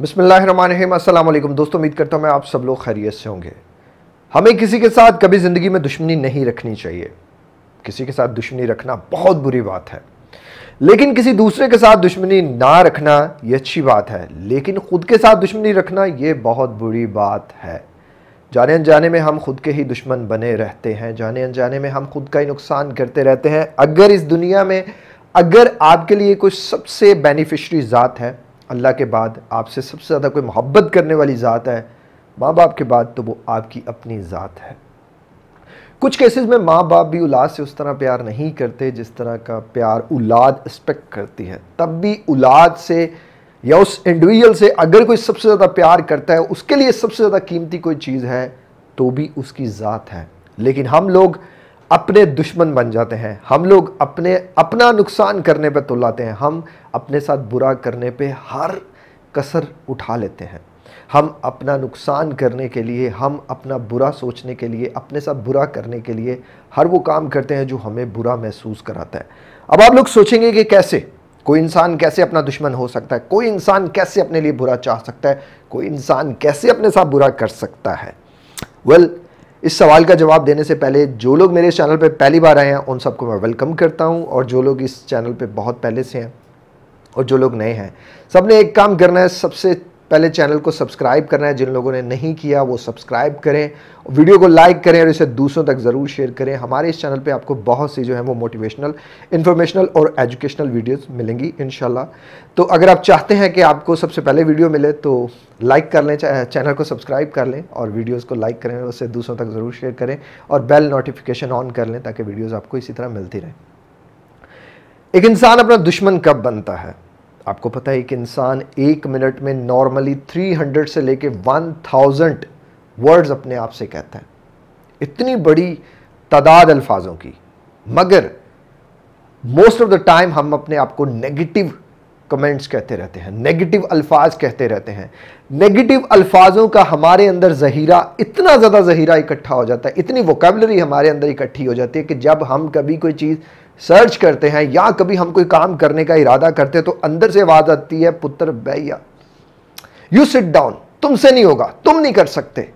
बसमिल दोस्तों उम्मीद करता हूँ मैं आप सब लोग खैरियत से होंगे हमें किसी के साथ कभी ज़िंदगी में दुश्मनी नहीं रखनी चाहिए किसी के साथ दुश्मनी रखना बहुत बुरी बात है लेकिन किसी दूसरे के साथ दुश्मनी ना रखना ये अच्छी बात है लेकिन खुद के साथ दुश्मनी रखना ये बहुत बुरी बात है जाने अनजाने में हम खुद के ही दुश्मन बने रहते हैं जाने अनजाने में हम खुद का ही नुकसान करते रहते हैं अगर इस दुनिया में अगर आपके लिए कोई सबसे बेनिफिशरी ज़ात है अल्लाह के बाद आपसे सबसे ज़्यादा कोई मोहब्बत करने वाली ज़ात है माँ बाप के बाद तो वो आपकी अपनी ज़ात है कुछ केसेस में माँ बाप भी औलाद से उस तरह प्यार नहीं करते जिस तरह का प्यार औलाद एक्सपेक्ट करती है तब भी औलाद से या उस इंडिविजुअल से अगर कोई सबसे ज़्यादा प्यार करता है उसके लिए सबसे ज़्यादा कीमती कोई चीज़ है तो भी उसकी ज़ात है लेकिन हम लोग अपने दुश्मन बन जाते हैं हम लोग अपने अपना नुकसान करने पर तुलाते हैं हम अपने साथ बुरा करने पर हर कसर उठा लेते हैं हम अपना नुकसान करने के लिए हम अपना बुरा सोचने के लिए अपने साथ बुरा करने के लिए हर वो काम करते हैं जो हमें बुरा महसूस कराता है अब आप लोग सोचेंगे कि कैसे कोई इंसान कैसे अपना दुश्मन हो सकता है कोई इंसान कैसे अपने लिए बुरा चाह सकता है कोई इंसान कैसे अपने साथ बुरा कर सकता है वेल well, इस सवाल का जवाब देने से पहले जो लोग मेरे इस चैनल पर पहली बार आए हैं उन सबको मैं वेलकम करता हूं और जो लोग इस चैनल पर बहुत पहले से हैं और जो लोग नए हैं सब ने एक काम करना है सबसे पहले चैनल को सब्सक्राइब करना है जिन लोगों ने नहीं किया वो सब्सक्राइब करें वीडियो को लाइक करें और इसे दूसरों तक ज़रूर शेयर करें हमारे इस चैनल पे आपको बहुत सी जो है वो मोटिवेशनल इन्फॉर्मेशनल और एजुकेशनल वीडियोस मिलेंगी इन तो अगर आप चाहते हैं कि आपको सबसे पहले वीडियो मिले तो लाइक कर लें चैनल को सब्सक्राइब कर लें और वीडियोज़ को लाइक करें और उसे दूसरों तक ज़रूर शेयर करें और बेल नोटिफिकेशन ऑन कर लें ताकि वीडियोज़ आपको इसी तरह मिलती रहें एक इंसान अपना दुश्मन कब बनता है आपको पता है कि इंसान एक मिनट में नॉर्मली 300 से लेके 1000 वर्ड्स अपने आप से कहता है इतनी बड़ी तादाद अल्फाजों की मगर मोस्ट ऑफ द टाइम हम अपने आप को नेगेटिव कमेंट्स कहते रहते हैं नेगेटिव अल्फाज कहते रहते हैं नेगेटिव अल्फाजों का हमारे अंदर जहीरा इतना ज़्यादा जहीरा इकट्ठा हो जाता है इतनी वोकेबलरी हमारे अंदर इकट्ठी हो जाती है कि जब हम कभी कोई चीज़ सर्च करते हैं या कभी हम कोई काम करने का इरादा करते हैं तो अंदर से आवाज़ आती है पुत्र भैया यू सिट डाउन तुमसे नहीं होगा तुम नहीं कर सकते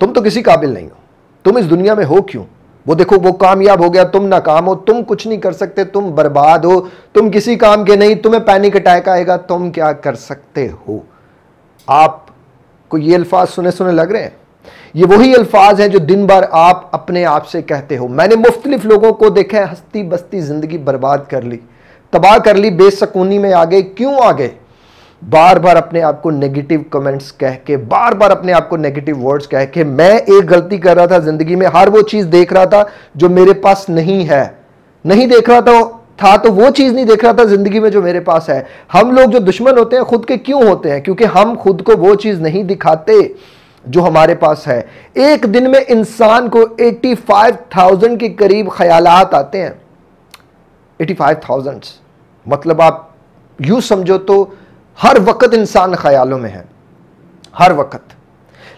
तुम तो किसी काबिल नहीं हो तुम इस दुनिया में हो क्यों वो देखो वो कामयाब हो गया तुम नाकाम हो तुम कुछ नहीं कर सकते तुम बर्बाद हो तुम किसी काम के नहीं तुम्हें पैनिक अटैक आएगा तुम क्या कर सकते हो आपको ये अल्फाज सुने सुने लग रहे हैं ये वही अल्फाज हैं जो दिन भर आप अपने आप से कहते हो मैंने मुख्तलिफ लोगों को देखा है हस्ती बस्ती ज़िंदगी बर्बाद कर ली तबाह कर ली बेसकूनी में आ गए क्यों आ गए बार बार अपने आप को नेगेटिव कमेंट्स कह के बार बार अपने आप को नेगेटिव वर्ड्स कह के मैं एक गलती कर रहा था ज़िंदगी में हर वो चीज़ देख रहा था जो मेरे पास नहीं है नहीं देख रहा था था तो वो चीज़ नहीं देख रहा था ज़िंदगी में जो मेरे पास है हम लोग जो दुश्मन होते हैं खुद के क्यों होते हैं क्योंकि हम खुद को वो चीज़ नहीं दिखाते जो हमारे पास है एक दिन में इंसान को 85,000 के करीब ख्याल आते हैं 85,000 मतलब आप यू समझो तो हर वक्त इंसान ख्यालों में है हर वक्त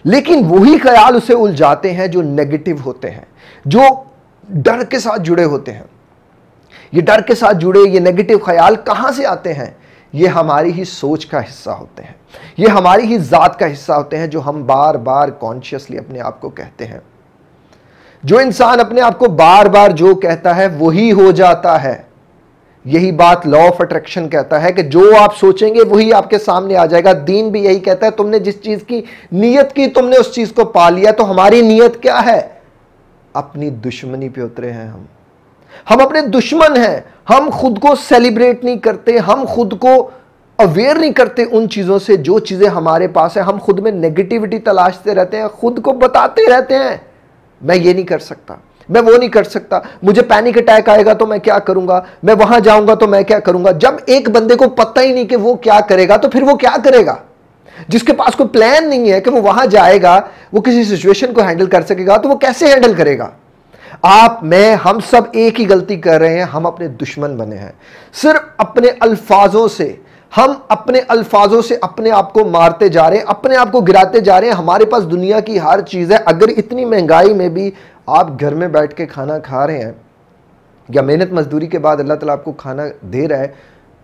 लेकिन वही ख्याल उसे उलझाते हैं जो नेगेटिव होते हैं जो डर के साथ जुड़े होते हैं ये डर के साथ जुड़े ये नेगेटिव ख्याल कहां से आते हैं ये हमारी ही सोच का हिस्सा होते हैं ये हमारी ही ज़ात का हिस्सा होते हैं जो हम बार बार कॉन्शियसली अपने आप को कहते हैं जो इंसान अपने आप को बार बार जो कहता है वही हो जाता है यही बात लॉ ऑफ अट्रैक्शन कहता है कि जो आप सोचेंगे वही आपके सामने आ जाएगा दीन भी यही कहता है तुमने जिस चीज़ की नीयत की तुमने उस चीज़ को पा लिया तो हमारी नीयत क्या है अपनी दुश्मनी पे उतरे हैं हम हम अपने दुश्मन हैं हम खुद को सेलिब्रेट नहीं करते हम खुद को अवेयर नहीं करते उन चीज़ों से जो चीज़ें हमारे पास है हम खुद में नेगेटिविटी तलाशते रहते हैं खुद को बताते रहते हैं मैं ये नहीं कर सकता मैं वो नहीं कर सकता मुझे पैनिक अटैक आएगा तो मैं क्या करूंगा मैं वहां जाऊंगा तो मैं क्या करूंगा जब एक बंदे को पता ही नहीं कि वो क्या करेगा तो फिर वो क्या करेगा जिसके पास कोई प्लान नहीं है कि वो वहां जाएगा वो किसी सिचुएशन को हैंडल कर सकेगा तो वो कैसे हैंडल करेगा आप मैं हम सब एक ही गलती कर रहे हैं हम अपने दुश्मन बने हैं सिर्फ अपने अल्फाजों से हम अपने अल्फाजों से अपने आप को मारते जा रहे हैं अपने आप को गिराते जा रहे हैं हमारे पास दुनिया की हर चीज़ है अगर इतनी महंगाई में भी आप घर में बैठ के खाना खा रहे हैं या मेहनत मजदूरी के बाद अल्लाह ताला आपको खाना दे रहा है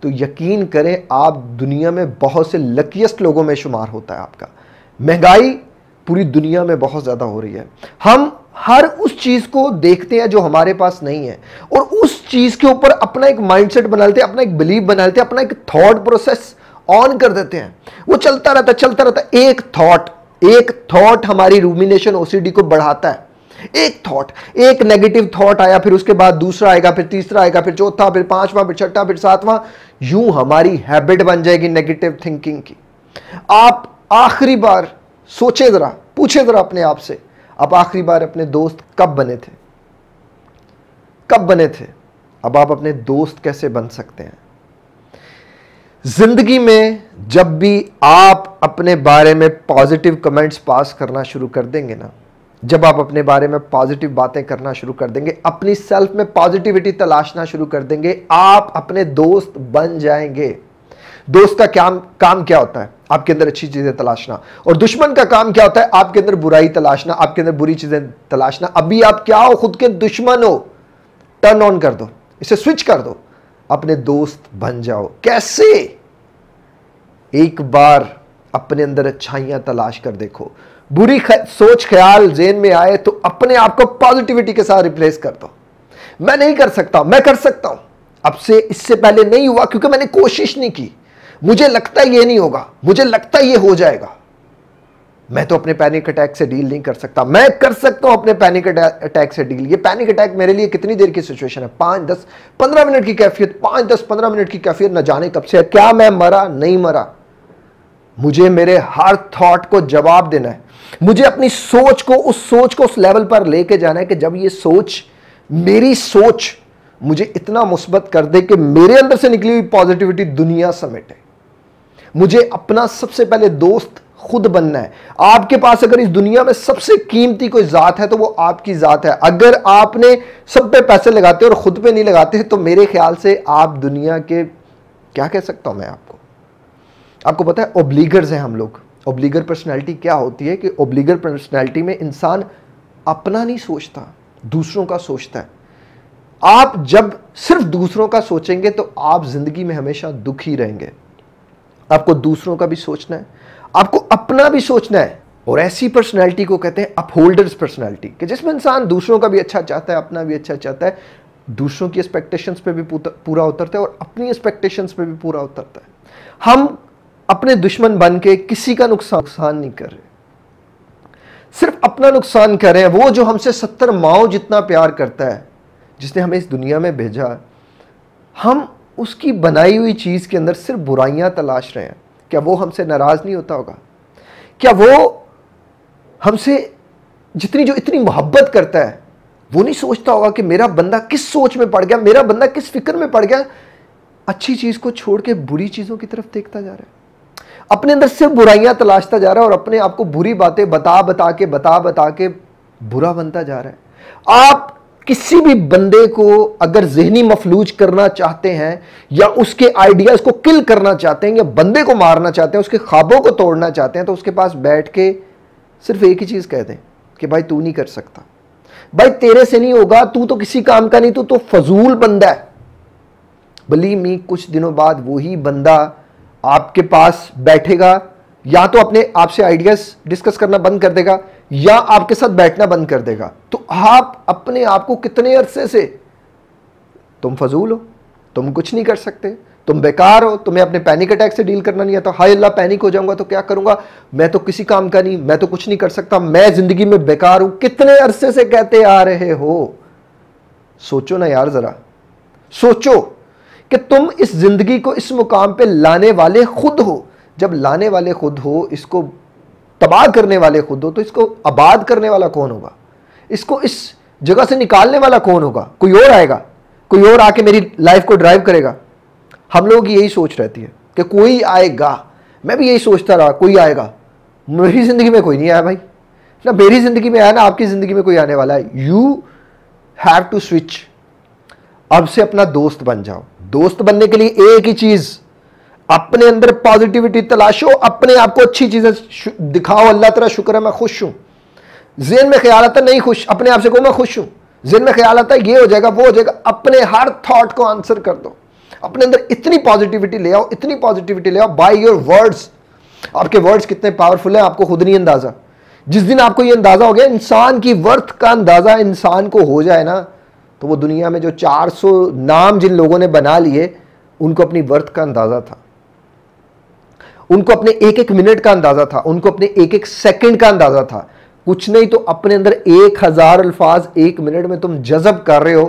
तो यकीन करें आप दुनिया में बहुत से लकीस्ट लोगों में शुमार होता है आपका महंगाई पूरी दुनिया में बहुत ज़्यादा हो रही है हम हर उस चीज को देखते हैं जो हमारे पास नहीं है और उस चीज के ऊपर अपना एक माइंडसेट बना लेते हैं अपना एक बिलीव बना लेते हैं अपना एक थॉट प्रोसेस ऑन कर देते हैं वो चलता रहता चलता रहता एक थॉट एक थॉट हमारी रूमिनेशन ओसीडी को बढ़ाता है एक थॉट एक नेगेटिव थॉट आया फिर उसके बाद दूसरा आएगा फिर तीसरा आएगा फिर चौथा फिर पांचवा फिर छठा फिर सातवां यूं हमारी हैबिट बन जाएगी नेगेटिव थिंकिंग की आप आखिरी बार सोचे जरा पूछे जरा अपने आप से आप आखिरी बार अपने दोस्त कब बने थे कब बने थे अब आप अपने दोस्त कैसे बन सकते हैं जिंदगी में जब भी आप अपने बारे में पॉजिटिव कमेंट्स पास करना शुरू कर देंगे ना जब आप अपने बारे में पॉजिटिव बातें करना शुरू कर देंगे अपनी सेल्फ में पॉजिटिविटी तलाशना शुरू कर देंगे आप अपने दोस्त बन जाएंगे दोस्त का क्या काम क्या होता है आपके अंदर अच्छी चीज़ें तलाशना और दुश्मन का काम क्या होता है आपके अंदर बुराई तलाशना आपके अंदर बुरी चीज़ें तलाशना अभी आप क्या हो खुद के दुश्मन हो टर्न ऑन कर दो इसे स्विच कर दो अपने दोस्त बन जाओ कैसे एक बार अपने अंदर अच्छाइयां तलाश कर देखो बुरी सोच ख्याल जेन में आए तो अपने आप को पॉजिटिविटी के साथ रिप्लेस कर दो मैं नहीं कर सकता मैं कर सकता हूं अब से इससे पहले नहीं हुआ क्योंकि मैंने कोशिश नहीं की मुझे लगता ये नहीं होगा मुझे लगता ये हो जाएगा मैं तो अपने पैनिक अटैक से डील नहीं कर सकता मैं कर सकता हूं अपने पैनिक अटैक से डील ये पैनिक अटैक मेरे लिए कितनी देर की सिचुएशन है पांच दस पंद्रह मिनट की कैफियत पांच दस पंद्रह मिनट की कैफियत न जाने कब से है क्या मैं मरा नहीं मरा मुझे मेरे हर थॉट को जवाब देना है मुझे अपनी सोच को उस सोच को उस लेवल पर लेके जाना है कि जब ये सोच मेरी सोच मुझे इतना मुस्बत कर दे कि मेरे अंदर से निकली हुई पॉजिटिविटी दुनिया समेटे मुझे अपना सबसे पहले दोस्त खुद बनना है आपके पास अगर इस दुनिया में सबसे कीमती कोई ज़ात है तो वो आपकी ज़ात है अगर आपने सब पे पैसे लगाते और ख़ुद पे नहीं लगाते तो मेरे ख्याल से आप दुनिया के क्या कह सकता हूं मैं आपको आपको पता है ओब्लीगर्स हैं हम लोग ओब्लीगर पर्सनैलिटी क्या होती है कि ओब्लीगर पर्सनैलिटी में इंसान अपना नहीं सोचता दूसरों का सोचता है आप जब सिर्फ दूसरों का सोचेंगे तो आप ज़िंदगी में हमेशा दुखी रहेंगे आपको दूसरों का भी सोचना है आपको अपना भी सोचना है और ऐसी पर्सनैलिटी को कहते हैं अपहोल्डर्स पर्सनैलिटी कि जिसमें इंसान दूसरों का भी अच्छा चाहता है अपना भी अच्छा चाहता है दूसरों की एक्सपेक्टेशंस पे भी पूरा उतरता है और अपनी एक्सपेक्टेशंस पे भी पूरा उतरता है हम अपने दुश्मन बन के किसी का नुकसान नहीं कर रहे सिर्फ अपना नुकसान कर रहे हैं वो जो हमसे सत्तर माओ जितना प्यार करता है जिसने हमें इस दुनिया में भेजा हम उसकी बनाई हुई चीज़ के अंदर सिर्फ बुराइयाँ तलाश रहे हैं क्या वो हमसे नाराज़ नहीं होता होगा क्या वो हमसे जितनी जो इतनी मोहब्बत करता है वो नहीं सोचता होगा कि मेरा बंदा किस सोच में पड़ गया मेरा बंदा किस फिक्र में पड़ गया अच्छी चीज़ को छोड़ के बुरी चीज़ों की तरफ देखता जा रहा है अपने अंदर सिर्फ बुराइयां तलाशता जा रहा है और अपने आप को बुरी बातें बता बता के बता बता के बुरा बनता जा रहा है आप किसी भी बंदे को अगर जहनी मफलूज करना चाहते हैं या उसके आइडियाज़ को किल करना चाहते हैं या बंदे को मारना चाहते हैं उसके ख्वाबों को तोड़ना चाहते हैं तो उसके पास बैठ के सिर्फ एक ही चीज़ कह दें कि भाई तू नहीं कर सकता भाई तेरे से नहीं होगा तू तो किसी काम का नहीं तू तो फजूल बंदा है बली मी कुछ दिनों बाद वही बंदा आपके पास बैठेगा या तो अपने आपसे आइडियाज़ डिस्कस करना बंद कर देगा या आपके साथ बैठना बंद कर देगा तो आप अपने आप को कितने अरसे से तुम फजूल हो तुम कुछ नहीं कर सकते तुम बेकार हो तुम्हें अपने पैनिक अटैक से डील करना नहीं आता हाय अल्लाह पैनिक हो जाऊंगा तो क्या करूंगा मैं तो किसी काम का नहीं मैं तो कुछ नहीं कर सकता मैं जिंदगी में बेकार हूं कितने अरसे से कहते आ रहे हो सोचो ना यार जरा सोचो कि तुम इस जिंदगी को इस मुकाम पे लाने वाले खुद हो जब लाने वाले खुद हो इसको तबाह करने वाले खुद हो तो इसको आबाद करने वाला कौन होगा इसको इस जगह से निकालने वाला कौन होगा कोई और आएगा कोई और आके मेरी लाइफ को ड्राइव करेगा हम लोगों की यही सोच रहती है कि कोई आएगा मैं भी यही सोचता रहा कोई आएगा मेरी ज़िंदगी में कोई नहीं आया भाई ना मेरी ज़िंदगी में आया ना आपकी ज़िंदगी में कोई आने वाला है यू हैव टू स्विच अब से अपना दोस्त बन जाओ दोस्त बनने के लिए एक ही चीज़ अपने अंदर पॉजिटिविटी तलाशो अपने आप को अच्छी चीज़ें दिखाओ अल्लाह तला शुक्र है मैं खुश हूं जेन में ख्याल आता नहीं खुश अपने आप से कहो मैं खुश हूँ जेन में ख्याल आता ये हो जाएगा वो हो जाएगा अपने हर थाट को आंसर कर दो अपने अंदर इतनी पॉजिटिविटी ले आओ इतनी पॉजिटिविटी ले आओ बाय योर वर्ड्स आपके वर्ड्स कितने पावरफुल हैं आपको खुद नहीं अंदाज़ा जिस दिन आपको ये अंदाज़ा हो गया इंसान की वर्थ का अंदाज़ा इंसान को हो जाए ना तो वो दुनिया में जो 400 नाम जिन लोगों ने बना लिए उनको अपनी वर्थ का अंदाज़ा था उनको अपने एक एक मिनट का अंदाज़ा था उनको अपने एक एक सेकंड का अंदाज़ा था कुछ नहीं तो अपने अंदर एक हज़ार अल्फाज एक मिनट में तुम जज़ब कर रहे हो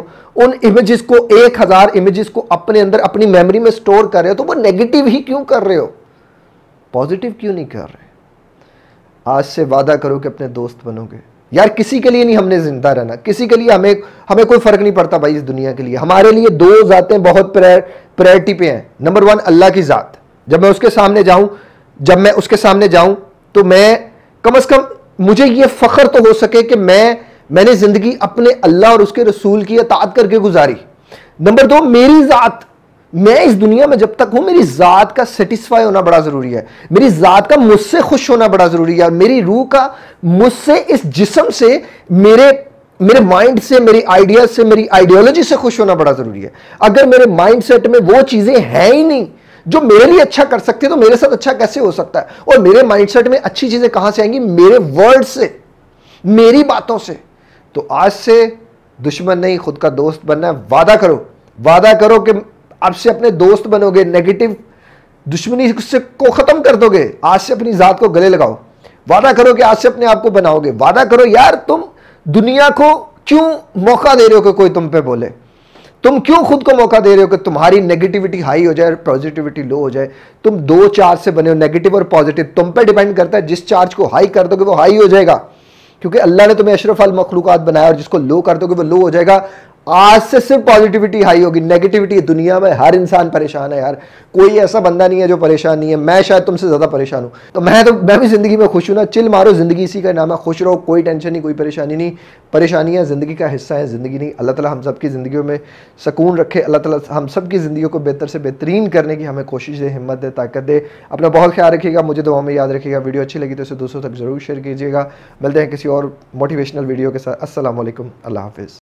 उन इमेजेस को एक हज़ार इमेजेस को अपने अंदर अपनी मेमोरी में स्टोर कर रहे हो तो वो नेगेटिव ही क्यों कर रहे हो पॉजिटिव क्यों नहीं कर रहे आज से वादा करो कि अपने दोस्त बनोगे यार किसी के लिए नहीं हमने जिंदा रहना किसी के लिए हमें हमें कोई फर्क नहीं पड़ता भाई इस दुनिया के लिए हमारे लिए दो जातें बहुत प्रायोरिटी पे हैं नंबर वन अल्लाह की ज़ात जब मैं उसके सामने जाऊं जब मैं उसके सामने जाऊं तो मैं कम अज कम मुझे ये फ़ख्र तो हो सके कि मैं मैंने ज़िंदगी अपने अल्लाह और उसके रसूल की अतात करके गुजारी नंबर दो मेरी ज़ात मैं इस दुनिया में जब तक हूं मेरी ज़ात का सेटिस्फाई होना बड़ा ज़रूरी है मेरी ज़ात का मुझसे खुश होना बड़ा ज़रूरी है और मेरी रूह का मुझसे इस जिसम से मेरे मेरे माइंड से मेरी आइडिया से मेरी आइडियोलॉजी से खुश होना बड़ा ज़रूरी है अगर मेरे माइंड सेट में वो चीज़ें हैं ही नहीं जो मेरे लिए अच्छा कर सकते है तो मेरे साथ अच्छा कैसे हो सकता है और मेरे माइंडसेट में अच्छी चीजें कहां से आएंगी मेरे वर्ड से मेरी बातों से तो आज से दुश्मन नहीं खुद का दोस्त बनना है वादा करो वादा करो कि अब से अपने दोस्त बनोगे नेगेटिव दुश्मनी से को खत्म कर दोगे आज से अपनी जात को गले लगाओ वादा करो कि आज से अपने आप को बनाओगे वादा करो यार तुम दुनिया को क्यों मौका दे रहे हो कि कोई तुम पे बोले तुम क्यों खुद को मौका दे रहे हो कि तुम्हारी नेगेटिविटी हाई हो जाए पॉजिटिविटी लो हो जाए तुम दो चार्ज से बने हो नेगेटिव और पॉजिटिव तुम पे डिपेंड करता है जिस चार्ज को हाई कर दोगे वो हाई हो जाएगा क्योंकि अल्लाह ने तुम्हें अशरफ अल मखलूक़ात बनाया और जिसको लो कर दोगे वो लो हो जाएगा आज से सिर्फ पॉजिटिविटी हाई होगी नेगेटिविटी दुनिया में हर इंसान परेशान है यार कोई ऐसा बंदा नहीं है जो परेशान नहीं है मैं शायद तुमसे ज़्यादा परेशान हूं तो मैं तो मैं भी ज़िंदगी में खुश हूं ना चिल मारो ज़िंदगी इसी का नाम है खुश रहो कोई टेंशन नहीं कोई परेशानी नहीं परेशानियाँ ज़िंदगी का हिस्सा है ज़िंदगी नहीं अल्लाह तला हम सबकी ज़िंदगी में सुकून रखे अल्लाह तला हम सबकी ज़िंदगी को बेहतर से बेहतरीन करने की हमें कोशिश दे हिम्मत दे ताकत दे अपना बहुत ख्याल रखिएगा मुझे दुआ में याद रखिएगा वीडियो अच्छी लगी तो इसे दोस्तों तक ज़रूर शेयर कीजिएगा मिलते हैं किसी और मोटिवेशनल वीडियो के साथ असल अल्लाह हाफिज़